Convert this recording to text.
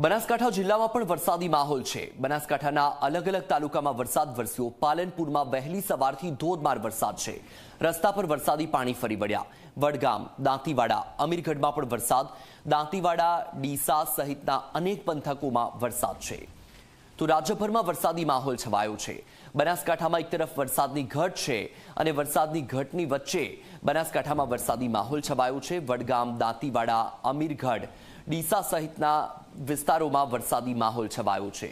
બનાસકાંઠા જિલ્લામાં પણ વરસાદી માહોલ છે બનાસકાંઠાના અલગ અલગ તાલુકામાં વરસાદ વરસ્યો પાલનપુરમાં વહેલી સવારથી ધોધમાર વરસાદ છે રસ્તા પર વરસાદી પાણી ફરી વળ્યા વડગામ દાંતીવાડા અમીરગઢમાં પણ વરસાદ દાંતીવાડા ડીસા સહિતના અનેક પંથકોમાં વરસાદ છે તો રાજ્યભરમાં વરસાદી માહોલ છવાયો છે બનાસકાંઠામાં એક તરફ વરસાદની ઘટ છે અને વરસાદની ઘટની વચ્ચે બનાસકાંઠામાં વરસાદી માહોલ છવાયો છે વડગામ દાંતીવાડા અમીરગઢ ડીસા સહિતના વિસ્તારોમાં વરસાદી માહોલ છવાયો છે